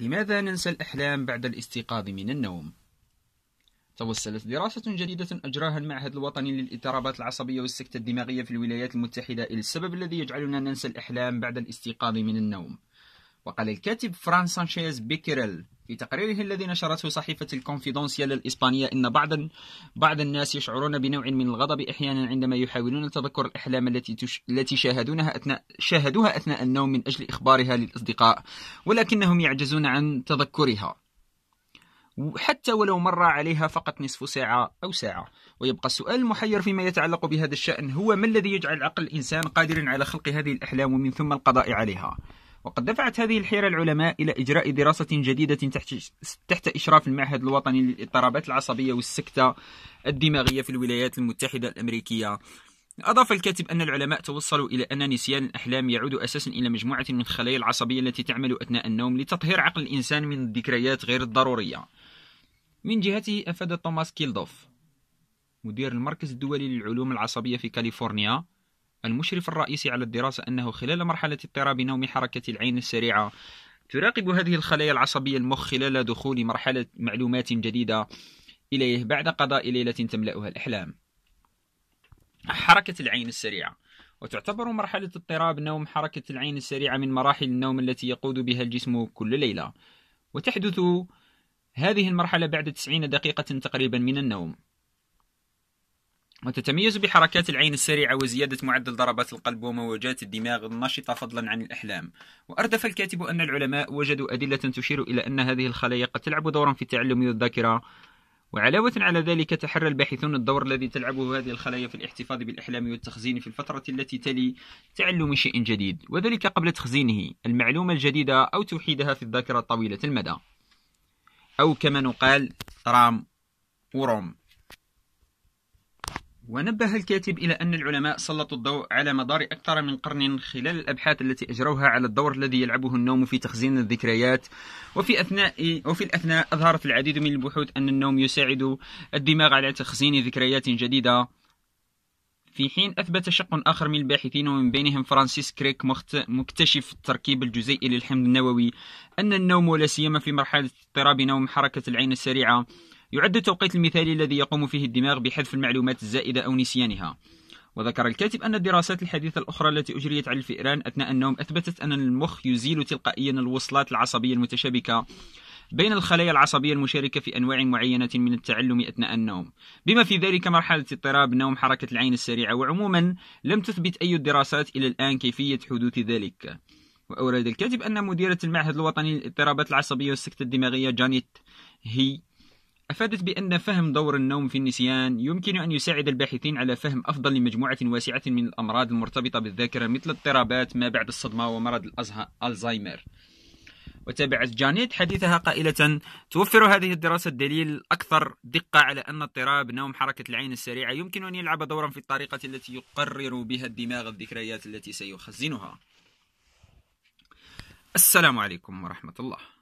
لماذا ننسى الأحلام بعد الاستيقاظ من النوم؟ توسلت دراسة جديدة أجراها المعهد الوطني للاضطرابات العصبية والسكتة الدماغية في الولايات المتحدة إلى السبب الذي يجعلنا ننسى الأحلام بعد الاستيقاظ من النوم وقال الكاتب فران سانشيز بيكيريل في تقريره الذي نشرته صحيفة الكونفيدونسيال الإسبانية إن بعض بعض الناس يشعرون بنوع من الغضب أحيانا عندما يحاولون تذكر الأحلام التي تش... التي شاهدونها أثناء شاهدوها أثناء النوم من أجل إخبارها للأصدقاء ولكنهم يعجزون عن تذكرها حتى ولو مر عليها فقط نصف ساعة أو ساعة ويبقى السؤال المحير فيما يتعلق بهذا الشأن هو ما الذي يجعل عقل الإنسان قادرا على خلق هذه الأحلام ومن ثم القضاء عليها وقد دفعت هذه الحيرة العلماء إلى إجراء دراسة جديدة تحت إشراف المعهد الوطني للاضطرابات العصبية والسكتة الدماغية في الولايات المتحدة الأمريكية أضاف الكاتب أن العلماء توصلوا إلى أن نسيان الأحلام يعود أساسا إلى مجموعة من الخلايا العصبية التي تعمل أثناء النوم لتطهير عقل الإنسان من الذكريات غير الضرورية. من جهته أفاد توماس كيلدوف مدير المركز الدولي للعلوم العصبية في كاليفورنيا المشرف الرئيسي على الدراسة أنه خلال مرحلة اضطراب نوم حركة العين السريعة تراقب هذه الخلايا العصبية المخ خلال دخول مرحلة معلومات جديدة إليه بعد قضاء ليلة تملأها الأحلام حركة العين السريعة وتعتبر مرحلة اضطراب نوم حركة العين السريعة من مراحل النوم التي يقود بها الجسم كل ليلة وتحدث هذه المرحلة بعد 90 دقيقة تقريبا من النوم وتتميز بحركات العين السريعة وزيادة معدل ضربات القلب وموجات الدماغ النشطة فضلا عن الأحلام وأردف الكاتب أن العلماء وجدوا أدلة تشير إلى أن هذه الخلايا قد تلعب دورا في التعلم والذاكرة وعلاوة على ذلك تحرى الباحثون الدور الذي تلعبه هذه الخلايا في الاحتفاظ بالأحلام والتخزين في الفترة التي تلي تعلم شيء جديد وذلك قبل تخزينه المعلومة الجديدة أو توحيدها في الذاكرة طويلة المدى أو كما نقال رام وروم ونبه الكاتب إلى أن العلماء سلطوا الضوء على مدار أكثر من قرن خلال الأبحاث التي أجروها على الدور الذي يلعبه النوم في تخزين الذكريات وفي أثناء وفي الأثناء أظهرت العديد من البحوث أن النوم يساعد الدماغ على تخزين ذكريات جديدة في حين أثبت شق آخر من الباحثين ومن بينهم فرانسيس كريك مكتشف التركيب الجزيئي للحمض النووي أن النوم ولا سيما في مرحلة اضطراب نوم حركة العين السريعة يعد التوقيت المثالي الذي يقوم فيه الدماغ بحذف المعلومات الزائدة أو نسيانها وذكر الكاتب أن الدراسات الحديثة الأخرى التي أجريت على الفئران أثناء النوم أثبتت أن المخ يزيل تلقائيا الوصلات العصبية المتشابكة بين الخلايا العصبية المشاركة في أنواع معينة من التعلم أثناء النوم بما في ذلك مرحلة اضطراب نوم حركة العين السريعة وعموما لم تثبت أي الدراسات إلى الآن كيفية حدوث ذلك وأورد الكاتب أن مديرة المعهد الوطني للاضطرابات العصبية والسكتة الدماغية جانيت هي أفادت بأن فهم دور النوم في النسيان يمكن أن يساعد الباحثين على فهم أفضل لمجموعة واسعة من الأمراض المرتبطة بالذاكرة مثل اضطرابات ما بعد الصدمة ومرض الزهايمر. وتابعت جانيت حديثها قائلة توفر هذه الدراسة الدليل الأكثر دقة على أن اضطراب نوم حركة العين السريعة يمكن أن يلعب دورا في الطريقة التي يقرر بها الدماغ الذكريات التي سيخزنها السلام عليكم ورحمة الله